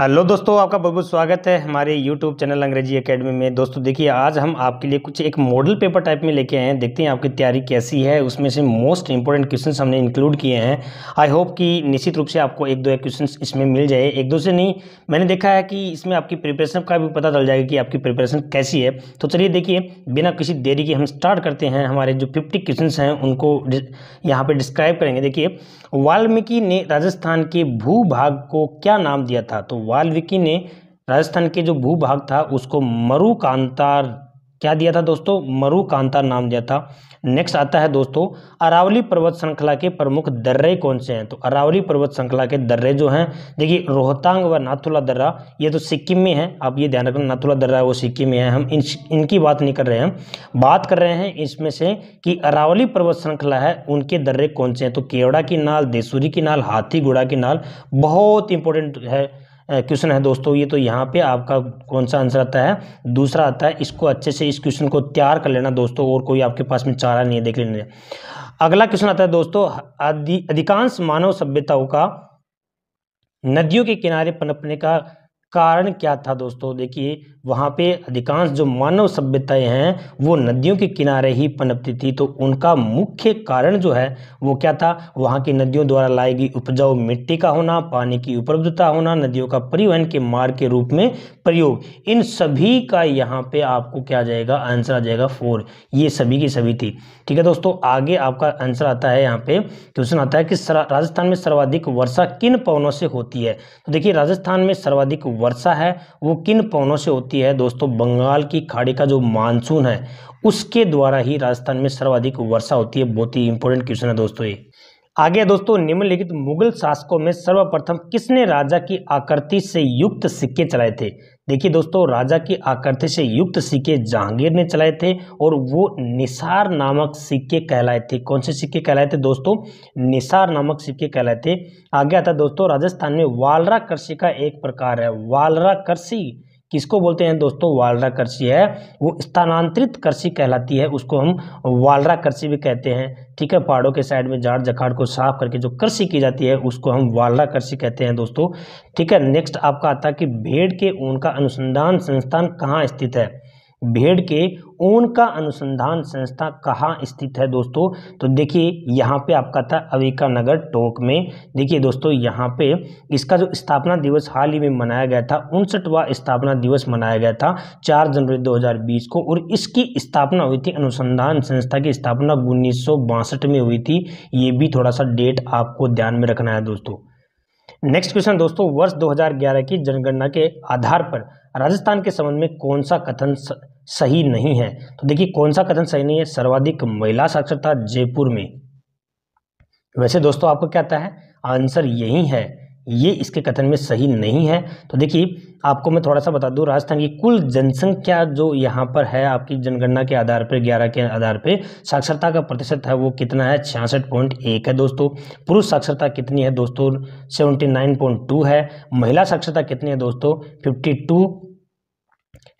hello दोस्तों आपका बहुत बहुत स्वागत है हमारे यूट्यूब चैनल अंग्रेजी एकेडमी में दोस्तों देखिए आज हम आपके लिए कुछ एक मॉडल पेपर टाइप में लेके आए हैं देखते हैं आपकी तैयारी कैसी है उसमें से मोस्ट इंपॉर्टेंट क्वेश्चंस हमने इंक्लूड किए हैं आई होप कि निश्चित रूप से आपको एक दो एक क्वेश्चन इसमें मिल जाए एक दो से नहीं मैंने देखा है कि इसमें आपकी प्रिपरेशन का भी पता चल जाएगा कि आपकी प्रिपरेशन कैसी है तो चलिए देखिए बिना किसी देरी के हम स्टार्ट करते हैं हमारे जो फिफ्टी क्वेश्चन हैं उनको यहाँ पर डिस्क्राइब करेंगे देखिए वाल्मीकि ने राजस्थान के भू को क्या नाम दिया था तो वाल्मीकि ने राजस्थान के जो भूभाग था उसको मरु कांतार क्या दिया था दोस्तों मरु कांतार नाम दिया था नेक्स्ट आता है दोस्तों अरावली पर्वत श्रृंखला के प्रमुख दर्रे कौन से हैं तो अरावली पर्वत श्रृंखला के दर्रे जो हैं देखिए रोहतांग व नाथुला दर्रा ये तो सिक्किम में है आप ये ध्यान रखना नाथुला दर्रा है वो सिक्किम में है हम इन इनकी बात नहीं कर रहे हैं बात कर रहे हैं इसमें से कि अरावली पर्वत श्रृंखला है उनके दर्रे कौन से हैं तो केवड़ा की नाल देसूरी की नाल हाथी घोड़ा की नाल बहुत इंपॉर्टेंट है क्वेश्चन है दोस्तों ये तो यहाँ पे आपका कौन सा आंसर आता है दूसरा आता है इसको अच्छे से इस क्वेश्चन को तैयार कर लेना दोस्तों और कोई आपके पास में चारा नहीं है देख लेने अगला क्वेश्चन आता है दोस्तों अधिकांश मानव सभ्यताओं का नदियों के किनारे पनपने का कारण क्या था दोस्तों देखिए वहाँ पे अधिकांश जो मानव सभ्यताएं हैं वो नदियों के किनारे ही पनपती थी तो उनका मुख्य कारण जो है वो क्या था वहाँ की नदियों द्वारा लाई गई उपजाऊ मिट्टी का होना पानी की उपलब्धता होना नदियों का परिवहन के मार्ग के रूप में प्रयोग इन सभी का यहाँ पे आपको क्या जाएगा आंसर आ जाएगा फोर ये सभी की सभी थी ठीक है दोस्तों आगे आपका आंसर आता है यहाँ पे क्वेश्चन आता है कि राजस्थान में सर्वाधिक वर्षा किन पवनों से होती है तो देखिए राजस्थान में सर्वाधिक वर्षा है वो किन पवनों से होती होती है दोस्तों बंगाल की खाड़ी का जो मानसून है उसके द्वारा ही राजस्थान में सर्वाधिक वर्षा होती है बहुत ही इंपॉर्टेंट क्वेश्चन है दोस्तों ये आगे दोस्तों निम्नलिखित मुगल शासकों में सर्वप्रथम किसने राजा की आकृति से युक्त सिक्के चलाए थे देखिए दोस्तों राजा की आकृति से युक्त सिक्के जहांगीर ने चलाए थे और वो निसार नामक सिक्के कहलाए थे कौन से सिक्के कहलाए थे दोस्तों निसार नामक सिक्के कहलाए थे आगे आता दोस्तों राजस्थान में वालरा कृषि का एक प्रकार है वालरा कृषि किसको बोलते हैं दोस्तों वालरा कृषि है वो स्थानांतरित कृषि कहलाती है उसको हम वालरा कृषि भी कहते हैं ठीक है पहाड़ों के साइड में झाड़ जखाड़ को साफ करके जो कृषि की जाती है उसको हम वालरा कृषि कहते हैं दोस्तों ठीक है नेक्स्ट आपका आता है कि भेड़ के ऊन का अनुसंधान संस्थान कहाँ स्थित है भेड़ के ऊन का अनुसंधान संस्था कहाँ स्थित है दोस्तों तो देखिए यहाँ पे आपका था अविका नगर टोंक में देखिए दोस्तों यहाँ पे इसका जो स्थापना दिवस हाल ही में मनाया गया था उनसठवा स्थापना दिवस मनाया गया था 4 जनवरी 2020 को और इसकी स्थापना हुई थी अनुसंधान संस्था की स्थापना उन्नीस में हुई थी ये भी थोड़ा सा डेट आपको ध्यान में रखना है दोस्तों नेक्स्ट क्वेश्चन दोस्तों वर्ष 2011 की जनगणना के आधार पर राजस्थान के संबंध में कौन सा कथन सही नहीं है तो देखिए कौन सा कथन सही नहीं है सर्वाधिक महिला साक्षरता जयपुर में वैसे दोस्तों आपको क्या आता है आंसर यही है ये इसके कथन में सही नहीं है तो देखिए आपको मैं थोड़ा सा बता दूं राजस्थान की कुल जनसंख्या जो यहाँ पर है आपकी जनगणना के आधार पर 11 के आधार पर साक्षरता का प्रतिशत है वो कितना है छियासठ पॉइंट एक है दोस्तों पुरुष साक्षरता कितनी है दोस्तों सेवेंटी नाइन पॉइंट टू है महिला साक्षरता कितनी है दोस्तों फिफ्टी टू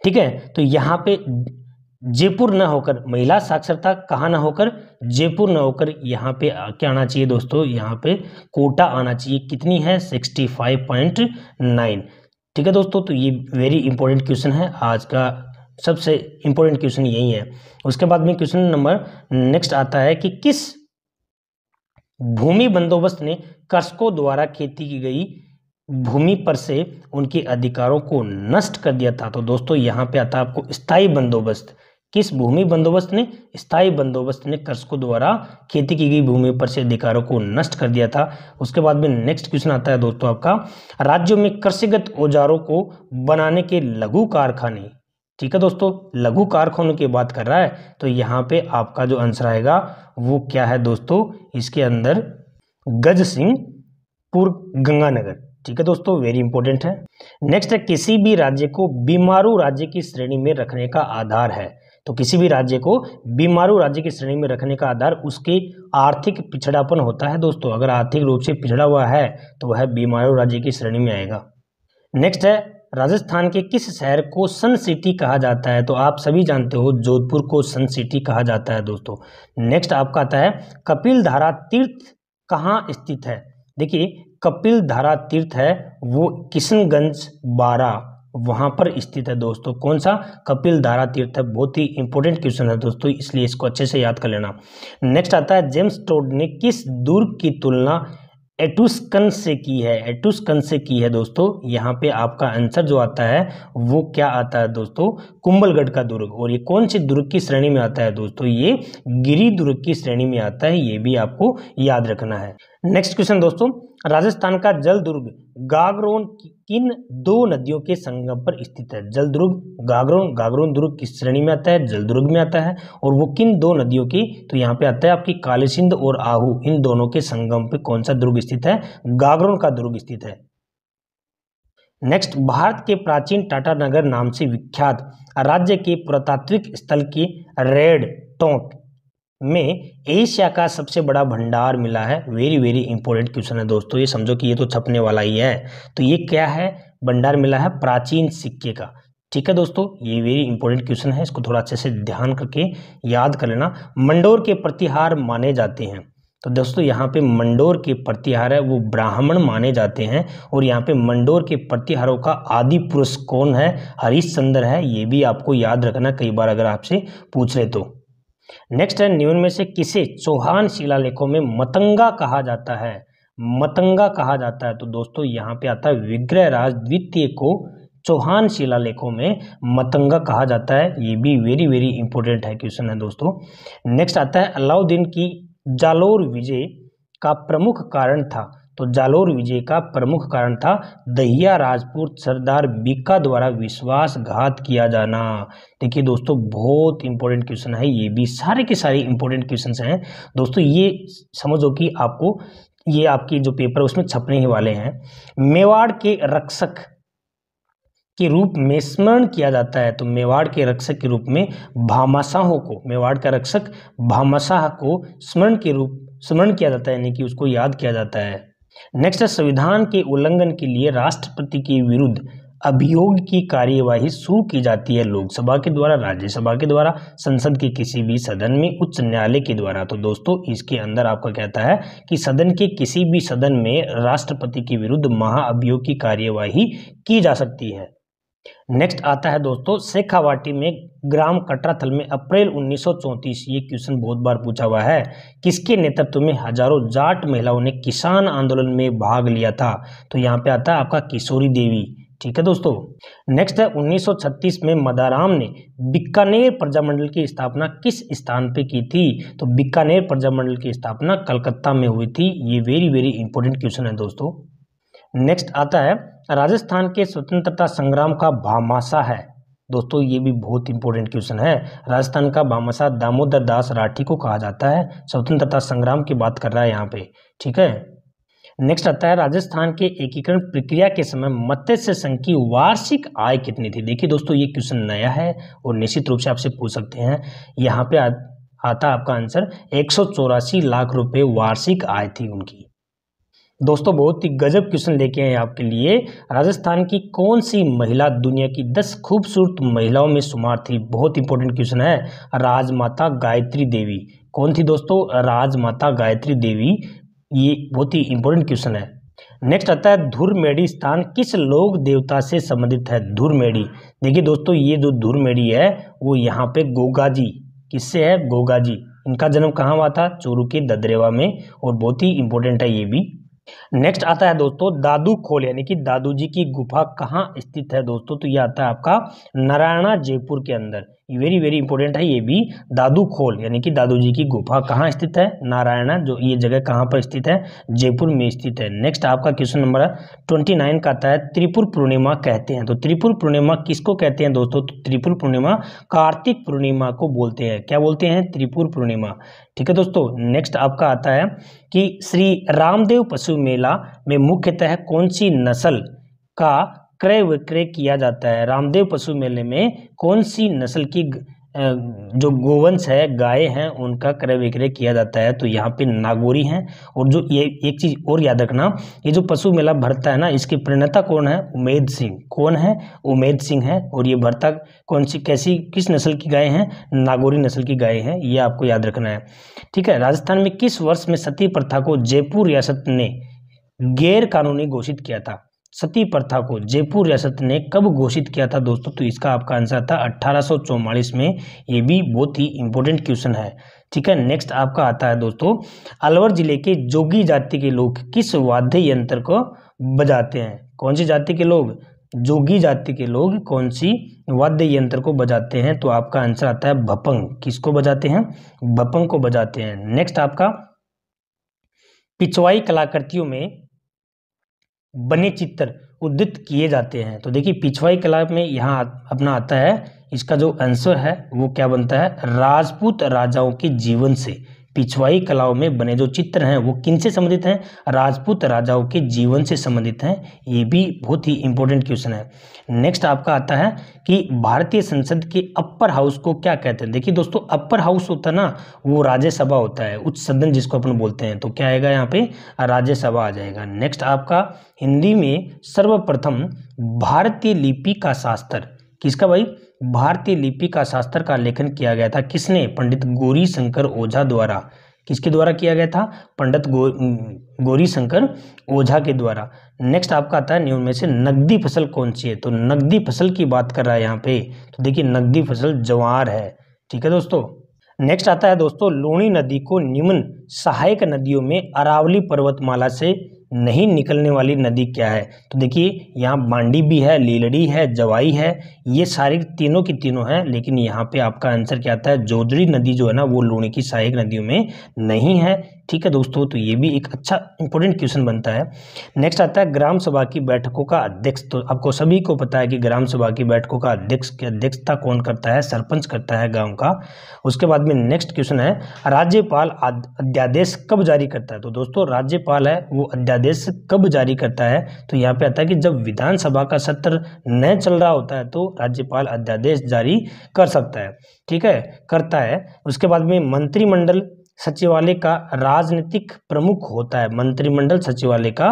ठीक है तो यहाँ पे जयपुर न होकर महिला साक्षरता कहाँ ना होकर जयपुर न होकर यहाँ पे क्या आना चाहिए दोस्तों यहाँ पे कोटा आना चाहिए कितनी है सिक्सटी फाइव पॉइंट नाइन ठीक है दोस्तों तो ये वेरी इंपॉर्टेंट क्वेश्चन है आज का सबसे इंपॉर्टेंट क्वेश्चन यही है उसके बाद में क्वेश्चन नंबर नेक्स्ट आता है कि किस भूमि बंदोबस्त ने कृषकों द्वारा खेती की गई भूमि पर से उनके अधिकारों को नष्ट कर दिया था तो दोस्तों यहाँ पे आता है आपको स्थायी बंदोबस्त किस भूमि बंदोबस्त ने स्थायी बंदोबस्त ने कर्षकों द्वारा खेती की गई भूमि पर से अधिकारों को नष्ट कर दिया था उसके बाद में नेक्स्ट क्वेश्चन आता है दोस्तों आपका राज्यों में कृषिगत औजारों को बनाने के लघु कारखाने ठीक है दोस्तों लघु कारखानों की बात कर रहा है तो यहाँ पे आपका जो आंसर आएगा वो क्या है दोस्तों इसके अंदर गज सिंहपुर गंगानगर ठीक है दोस्तों वेरी इंपॉर्टेंट है नेक्स्ट है किसी भी राज्य को बीमारू राज्य की श्रेणी में रखने का आधार है तो किसी भी राज्य को बीमारू राज्य की श्रेणी में रखने का आधार उसकी आर्थिक पिछड़ापन होता है दोस्तों अगर आर्थिक रूप से पिछड़ा हुआ है तो वह बीमारू राज्य की श्रेणी में आएगा नेक्स्ट है राजस्थान के किस शहर को सन सिटी कहा जाता है तो आप सभी जानते हो जोधपुर को सन सिटी कहा जाता है दोस्तों नेक्स्ट आपका आता है कपिल धारा तीर्थ कहाँ स्थित है देखिए कपिल धारा तीर्थ है वो किशनगंज बारा वहां पर स्थित है दोस्तों कौन सा कपिल धारा तीर्थ है बहुत ही इंपॉर्टेंट क्वेश्चन है दोस्तों इसलिए इसको अच्छे से याद कर लेना नेक्स्ट आता है जेम्स टोड ने किस दुर्ग की तुलना एटुस्कन से की है एटुस्कन से की है दोस्तों यहाँ पे आपका आंसर जो आता है वो क्या आता है दोस्तों कुंभलगढ़ का दुर्ग और ये कौन से दुर्ग की श्रेणी में आता है दोस्तों ये गिरी दुर्ग की श्रेणी में आता है ये भी आपको याद रखना है नेक्स्ट क्वेश्चन दोस्तों राजस्थान का जल दुर्ग गागरोन किन दो नदियों के संगम पर स्थित है जल दुर्ग गागरोन गागरोन दुर्ग किस श्रेणी में आता है जल दुर्ग में आता है और वो किन दो नदियों की तो यहाँ पे आता है आपकी कालीसिंध और आहू इन दोनों के संगम पे कौन सा दुर्ग स्थित है गागरोन का दुर्ग स्थित है नेक्स्ट भारत के प्राचीन टाटा नगर नाम से विख्यात राज्य के पुरातात्विक स्थल की रेड टोंक में एशिया का सबसे बड़ा भंडार मिला है वेरी वेरी इंपॉर्टेंट क्वेश्चन है दोस्तों ये समझो कि ये तो छपने वाला ही है तो ये क्या है भंडार मिला है प्राचीन सिक्के का ठीक है दोस्तों ये वेरी इंपॉर्टेंट क्वेश्चन है इसको थोड़ा अच्छे से ध्यान करके याद कर लेना मंडोर के प्रतिहार माने जाते हैं तो दोस्तों यहाँ पे मंडोर के प्रतिहार है वो ब्राह्मण माने जाते हैं और यहाँ पे मंडोर के प्रतिहारों का आदि पुरुष कौन है हरीश चंद्र है ये भी आपको याद रखना कई बार अगर आपसे पूछ रहे तो नेक्स्ट है न्यून में से किसे चौहान शिलालेखों में मतंगा कहा जाता है मतंगा कहा जाता है तो दोस्तों यहाँ पे आता है विग्रह राज द्वितीय को चौहान शिलालेखों में मतंगा कहा जाता है ये भी वेरी वेरी इंपॉर्टेंट है क्वेश्चन है दोस्तों नेक्स्ट आता है अलाउद्दीन की जालोर विजय का प्रमुख कारण था तो जालोर विजय का प्रमुख कारण था दहिया राजपूत सरदार बीका द्वारा विश्वासघात किया जाना देखिए दोस्तों बहुत इंपॉर्टेंट क्वेश्चन है ये भी सारे के सारे इंपॉर्टेंट क्वेश्चन हैं दोस्तों ये समझो कि आपको ये आपके जो पेपर उसमें छपने ही वाले हैं मेवाड़ के रक्षक के रूप में स्मरण किया जाता है तो मेवाड़ के रक्षक के रूप में भामाशाहों को मेवाड़ का रक्षक भामाशाह को स्मरण के रूप स्मरण किया जाता है यानी कि उसको याद किया जाता है नेक्स्ट संविधान के उल्लंघन के लिए राष्ट्रपति के विरुद्ध अभियोग की कार्यवाही शुरू की जाती है लोकसभा के द्वारा राज्यसभा के द्वारा संसद के किसी भी सदन में उच्च न्यायालय के द्वारा तो दोस्तों इसके अंदर आपका कहता है कि सदन के किसी भी सदन में राष्ट्रपति के विरुद्ध महाअभियोग की कार्यवाही की जा सकती है नेक्स्ट आता है दोस्तों शेखावाटी में ग्राम कटराथल में अप्रैल 1934 ये क्वेश्चन बहुत बार पूछा हुआ है किसके नेतृत्व में हजारों जाट महिलाओं ने किसान आंदोलन में भाग लिया था तो यहाँ पे आता है आपका किशोरी देवी ठीक है दोस्तों नेक्स्ट है 1936 में मदाराम ने बीकानेर प्रजामंडल की स्थापना किस स्थान पे की थी तो बीकानेर प्रजामंडल की स्थापना कलकत्ता में हुई थी ये वेरी वेरी इंपॉर्टेंट क्वेश्चन है दोस्तों नेक्स्ट आता है राजस्थान के स्वतंत्रता संग्राम का भामाशा है दोस्तों ये भी बहुत इंपॉर्टेंट क्वेश्चन है राजस्थान का भामाशा दामोदर दास राठी को कहा जाता है स्वतंत्रता संग्राम की बात कर रहा है यहाँ पे ठीक है नेक्स्ट आता है राजस्थान के एकीकरण प्रक्रिया के समय मत्स्य संघ की वार्षिक आय कितनी थी देखिए दोस्तों ये क्वेश्चन नया है और निश्चित रूप से आपसे पूछ सकते हैं यहाँ पे आ, आता आपका आंसर एक लाख रुपए वार्षिक आय थी उनकी दोस्तों बहुत ही गजब क्वेश्चन लेके आए आपके लिए राजस्थान की कौन सी महिला दुनिया की दस खूबसूरत महिलाओं में शुमार थी बहुत इंपॉर्टेंट क्वेश्चन है राजमाता गायत्री देवी कौन थी दोस्तों राजमाता गायत्री देवी ये बहुत ही इंपॉर्टेंट क्वेश्चन है नेक्स्ट आता है धुरमेड़ी स्थान किस लोक देवता से संबंधित है धुरमेड़ी देखिए दोस्तों ये जो धुरमेड़ी है वो यहाँ पे गोगाजी किससे है गोगाजी इनका जन्म कहाँ हुआ था चोरू के ददरेवा में और बहुत ही इंपॉर्टेंट है ये भी नेक्स्ट आता है दोस्तों दादू खोल यानी कि दादू जी की गुफा कहाँ स्थित है दोस्तों तो यह आता है आपका नारायणा जयपुर के अंदर वेरी वेरी इंपॉर्टेंट है ये भी दादू खोल यानी कि दादू जी की गुफा कहाँ स्थित है नारायणा जो ये जगह कहाँ पर स्थित है जयपुर में स्थित है नेक्स्ट आपका क्वेश्चन नंबर ट्वेंटी नाइन का आता है त्रिपुर पूर्णिमा कहते हैं तो त्रिपुर पूर्णिमा किसको कहते हैं दोस्तों तो त्रिपुर पूर्णिमा कार्तिक पूर्णिमा को बोलते हैं क्या बोलते हैं त्रिपुर पूर्णिमा ठीक है दोस्तों नेक्स्ट आपका आता है कि श्री रामदेव पशु मेला में मुख्यतः कौन सी नस्ल का क्रय विक्रय किया जाता है रामदेव पशु मेले में कौन सी नस्ल की जो गोवंश है गाय हैं उनका क्रय विक्रय किया जाता है तो यहाँ पे नागौरी हैं और जो ये एक चीज़ और याद रखना ये जो पशु मेला भरता है ना इसके प्रणेता कौन है उमेद सिंह कौन है उमेद सिंह है और ये भरता कौन सी कैसी किस नस्ल की गाय हैं नागौरी नस्ल की गाय हैं ये आपको याद रखना है ठीक है राजस्थान में किस वर्ष में सती प्रथा को जयपुर रियासत ने गैर कानूनी घोषित किया था सती प्रथा को जयपुर रियासत ने कब घोषित किया था दोस्तों तो इसका आपका आंसर था अट्ठारह में ये भी बहुत ही इंपॉर्टेंट क्वेश्चन है ठीक है नेक्स्ट आपका आता है दोस्तों अलवर जिले के जोगी जाति के लोग किस वाद्य यंत्र को बजाते हैं कौन सी जाति के लोग जोगी जाति के लोग कौन सी वाद्य यंत्र को बजाते हैं तो आपका आंसर आता है भपंग किसको बजाते हैं भपंग को बजाते हैं नेक्स्ट आपका पिछवाई कलाकृतियों में बने चित्र उद्धित किए जाते हैं तो देखिए पिछवाई कला में यहाँ अपना आता है इसका जो आंसर है वो क्या बनता है राजपूत राजाओं के जीवन से पिछवाई कलाओं में बने जो चित्र हैं वो किन से संबंधित हैं राजपूत राजाओं के जीवन से संबंधित हैं ये भी बहुत ही इंपॉर्टेंट क्वेश्चन है नेक्स्ट आपका आता है कि भारतीय संसद के अपर हाउस को क्या कहते हैं देखिए दोस्तों अपर हाउस होता है ना वो राज्यसभा होता है उच्च सदन जिसको अपन बोलते हैं तो क्या आएगा यहाँ पे राज्यसभा आ जाएगा नेक्स्ट आपका हिंदी में सर्वप्रथम भारतीय लिपि का शास्त्र किसका भाई भारतीय लिपि का शास्त्र का लेखन किया गया था किसने पंडित गौरी शंकर ओझा द्वारा किसके द्वारा किया गया था पंडित गो गोरी शंकर ओझा के द्वारा नेक्स्ट आपका आता है न्यून में से नकदी फसल कौन सी है तो नकदी फसल की बात कर रहा है यहाँ पे तो देखिए नकदी फसल ज्वार है ठीक है दोस्तों नेक्स्ट आता है दोस्तों लोणी नदी को निम्न सहायक नदियों में अरावली पर्वतमाला से नहीं निकलने वाली नदी क्या है तो देखिए यहाँ बांडी भी है लीलड़ी है जवाई है ये सारी तीनों की तीनों हैं लेकिन यहाँ पे आपका आंसर क्या आता है जोदड़ी नदी जो है ना वो लूणी की सहायक नदियों में नहीं है ठीक है दोस्तों तो ये भी एक अच्छा इंपॉर्टेंट क्वेश्चन बनता है नेक्स्ट आता है ग्राम सभा की बैठकों का अध्यक्ष तो आपको सभी को पता है कि ग्राम सभा की बैठकों का अध्यक्ष की अध्यक्षता कौन करता है सरपंच करता है गांव का उसके बाद में नेक्स्ट क्वेश्चन है राज्यपाल अध्यादेश कब जारी करता है तो दोस्तों राज्यपाल है वो अध्यादेश कब जारी करता है तो यहाँ पे आता है कि जब विधानसभा का सत्र न चल रहा होता है तो राज्यपाल अध्यादेश जारी कर सकता है ठीक है करता है उसके बाद में मंत्रिमंडल सचिवालय का राजनीतिक प्रमुख होता है मंत्रिमंडल सचिवालय का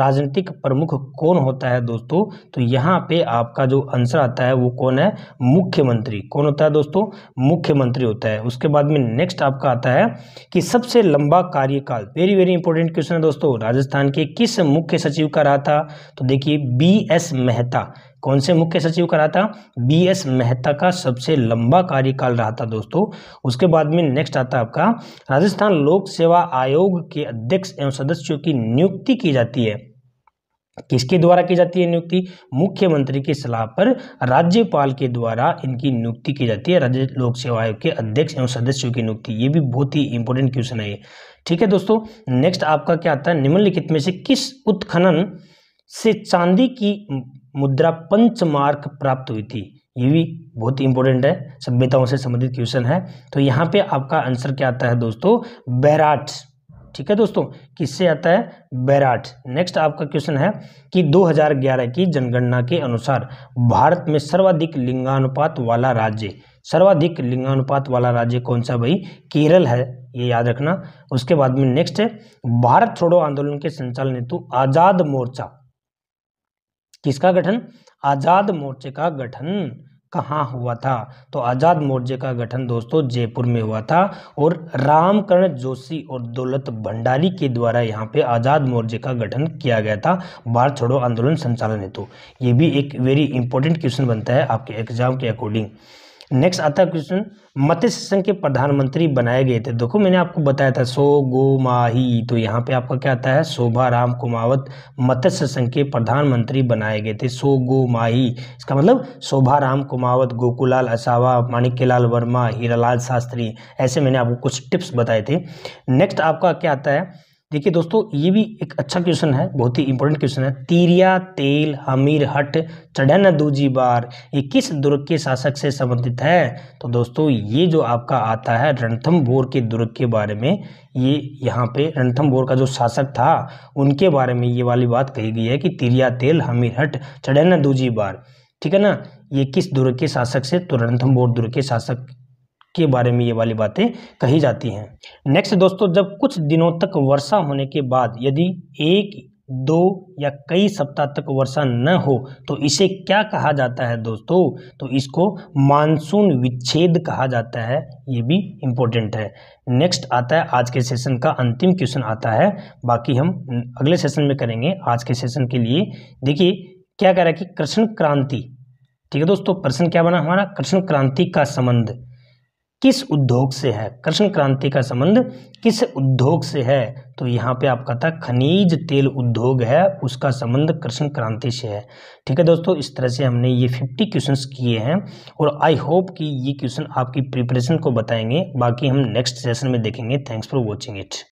राजनीतिक प्रमुख कौन होता है दोस्तों तो यहाँ पे आपका जो आंसर आता है वो कौन है मुख्यमंत्री कौन होता है दोस्तों मुख्यमंत्री होता है उसके बाद में नेक्स्ट आपका आता है कि सबसे लंबा कार्यकाल वेरी वेरी इंपॉर्टेंट क्वेश्चन है दोस्तों राजस्थान के किस मुख्य सचिव का रहा था तो देखिए बी एस मेहता कौन से मुख्य सचिव रहा था बी एस मेहता का सबसे लंबा कार्यकाल रहा था दोस्तों उसके बाद में नेक्स्ट आता है आपका राजस्थान लोक सेवा आयोग के अध्यक्ष एवं सदस्यों की नियुक्ति की जाती है किसके द्वारा की जाती है नियुक्ति मुख्यमंत्री की सलाह पर राज्यपाल के द्वारा इनकी नियुक्ति की जाती है राज्य लोक सेवा आयोग के अध्यक्ष एवं सदस्यों की नियुक्ति ये भी बहुत ही इंपॉर्टेंट क्वेश्चन है ठीक है दोस्तों नेक्स्ट आपका क्या आता है निम्नलिखित में से किस उत्खनन से चांदी की मुद्रा पंच मार्क प्राप्त हुई थी ये भी बहुत ही इंपॉर्टेंट है सभ्यताओं से संबंधित क्वेश्चन है तो यहाँ पे आपका आंसर क्या आता है दोस्तों बैराट ठीक है दोस्तों किससे आता है बैराट नेक्स्ट आपका क्वेश्चन है कि 2011 की जनगणना के अनुसार भारत में सर्वाधिक लिंगानुपात वाला राज्य सर्वाधिक लिंगानुपात वाला राज्य कौन सा भाई केरल है ये याद रखना उसके बाद में नेक्स्ट है भारत छोड़ो आंदोलन के संचालन हेतु आज़ाद मोर्चा किसका गठन आज़ाद मोर्चे का गठन कहाँ हुआ था तो आज़ाद मोर्चे का गठन दोस्तों जयपुर में हुआ था और रामकरण जोशी और दौलत भंडारी के द्वारा यहाँ पे आज़ाद मोर्चे का गठन किया गया था भारत छोड़ो आंदोलन संचालन हेतु ये भी एक वेरी इंपॉर्टेंट क्वेश्चन बनता है आपके एग्जाम के अकॉर्डिंग नेक्स्ट आता है क्वेश्चन मत्स्य संघ के प्रधानमंत्री बनाए गए थे देखो मैंने आपको बताया था सो गो माही तो यहाँ पे आपका क्या आता है शोभा राम कुमावत मत्स्य संघ के प्रधानमंत्री बनाए गए थे सो गो माही इसका मतलब शोभा राम कुमावत गोकुलाल असावा माणिक्यलाल वर्मा हीरालाल शास्त्री ऐसे मैंने आपको कुछ टिप्स बताए थे नेक्स्ट आपका क्या आता है देखिए दोस्तों ये भी एक अच्छा क्वेश्चन है बहुत ही इंपॉर्टेंट क्वेश्चन है तीरिया तेल हमीर हट चढ़न दूजी बार ये किस दुर्ग के शासक से संबंधित है तो दोस्तों ये जो आपका आता है रणथम बोर के दुर्ग के बारे में ये यहाँ पे बोर का जो शासक था उनके बारे में ये वाली बात कही गई है कि तिरिया तेल हमीर हट चढ़न दूजी बार ठीक है ना ये किस दुर्ग के शासक से तो बोर दुर्ग के शासक के बारे में ये वाली बातें कही जाती हैं नेक्स्ट दोस्तों जब कुछ दिनों तक वर्षा होने के बाद यदि एक दो या कई सप्ताह तक वर्षा न हो तो इसे क्या कहा जाता है दोस्तों तो इसको मानसून विच्छेद कहा जाता है ये भी इम्पोर्टेंट है नेक्स्ट आता है आज के सेशन का अंतिम क्वेश्चन आता है बाकी हम अगले सेशन में करेंगे आज के सेशन के लिए देखिए क्या कह रहा है कि कृष्ण क्रांति ठीक है दोस्तों प्रश्न क्या बना हमारा कृष्ण क्रांति का संबंध किस उद्योग से है कृष्ण क्रांति का संबंध किस उद्योग से है तो यहाँ पे आपका था खनिज तेल उद्योग है उसका संबंध कृष्ण क्रांति से है ठीक है दोस्तों इस तरह से हमने ये फिफ्टी क्वेश्चंस किए हैं और आई होप कि ये क्वेश्चन आपकी प्रिपरेशन को बताएंगे बाकी हम नेक्स्ट सेशन में देखेंगे थैंक्स फॉर वॉचिंग इट